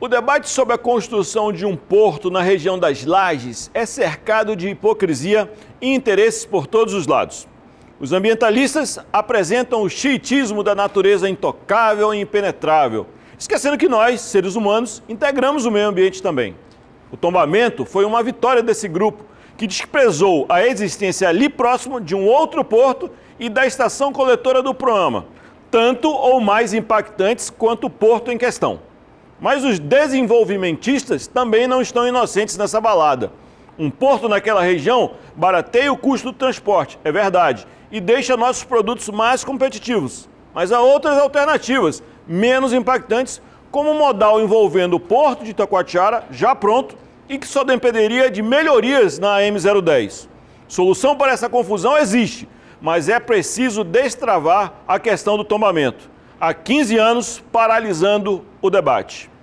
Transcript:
O debate sobre a construção de um porto na região das Lages é cercado de hipocrisia e interesses por todos os lados. Os ambientalistas apresentam o chiitismo da natureza intocável e impenetrável, esquecendo que nós, seres humanos, integramos o meio ambiente também. O tombamento foi uma vitória desse grupo, que desprezou a existência ali próximo de um outro porto e da estação coletora do Proama, tanto ou mais impactantes quanto o porto em questão. Mas os desenvolvimentistas também não estão inocentes nessa balada. Um porto naquela região barateia o custo do transporte, é verdade, e deixa nossos produtos mais competitivos. Mas há outras alternativas, menos impactantes, como o modal envolvendo o porto de Itacoatiara, já pronto, e que só dependeria de melhorias na M010. Solução para essa confusão existe, mas é preciso destravar a questão do tombamento. Há 15 anos, paralisando o debate.